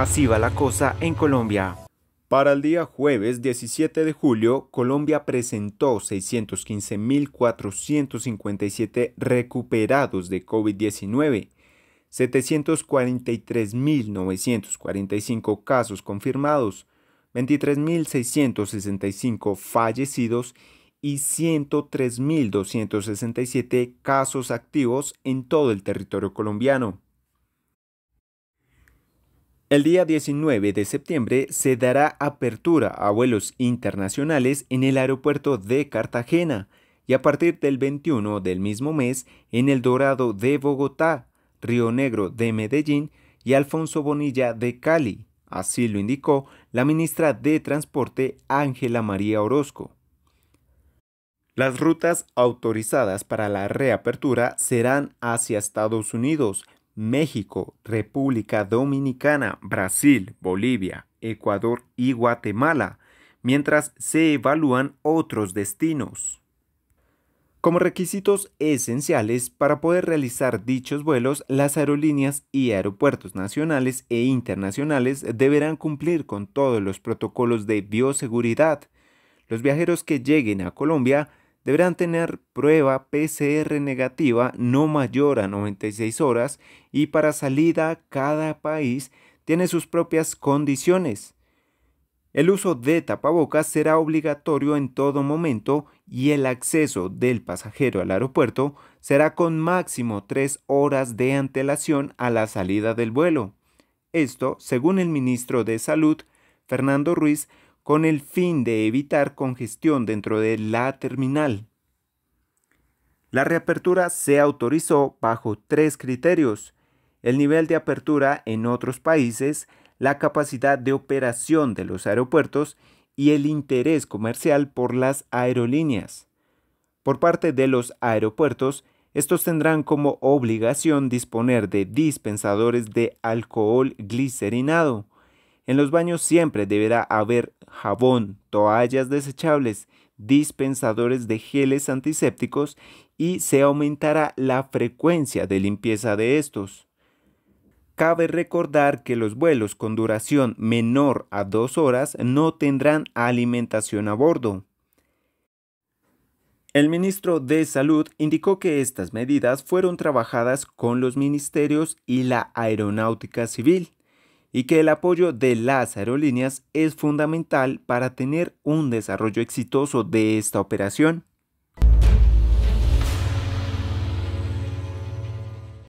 Así va la cosa en Colombia. Para el día jueves 17 de julio, Colombia presentó 615.457 recuperados de COVID-19, 743.945 casos confirmados, 23.665 fallecidos y 103.267 casos activos en todo el territorio colombiano. El día 19 de septiembre se dará apertura a vuelos internacionales en el aeropuerto de Cartagena y a partir del 21 del mismo mes en El Dorado de Bogotá, Río Negro de Medellín y Alfonso Bonilla de Cali. Así lo indicó la ministra de Transporte Ángela María Orozco. Las rutas autorizadas para la reapertura serán hacia Estados Unidos, México, República Dominicana, Brasil, Bolivia, Ecuador y Guatemala, mientras se evalúan otros destinos. Como requisitos esenciales para poder realizar dichos vuelos, las aerolíneas y aeropuertos nacionales e internacionales deberán cumplir con todos los protocolos de bioseguridad. Los viajeros que lleguen a Colombia deberán tener prueba PCR negativa no mayor a 96 horas y para salida cada país tiene sus propias condiciones. El uso de tapabocas será obligatorio en todo momento y el acceso del pasajero al aeropuerto será con máximo 3 horas de antelación a la salida del vuelo. Esto, según el ministro de Salud, Fernando Ruiz, con el fin de evitar congestión dentro de la terminal. La reapertura se autorizó bajo tres criterios, el nivel de apertura en otros países, la capacidad de operación de los aeropuertos y el interés comercial por las aerolíneas. Por parte de los aeropuertos, estos tendrán como obligación disponer de dispensadores de alcohol glicerinado, en los baños siempre deberá haber jabón, toallas desechables, dispensadores de geles antisépticos y se aumentará la frecuencia de limpieza de estos. Cabe recordar que los vuelos con duración menor a dos horas no tendrán alimentación a bordo. El ministro de Salud indicó que estas medidas fueron trabajadas con los ministerios y la aeronáutica civil y que el apoyo de las aerolíneas es fundamental para tener un desarrollo exitoso de esta operación.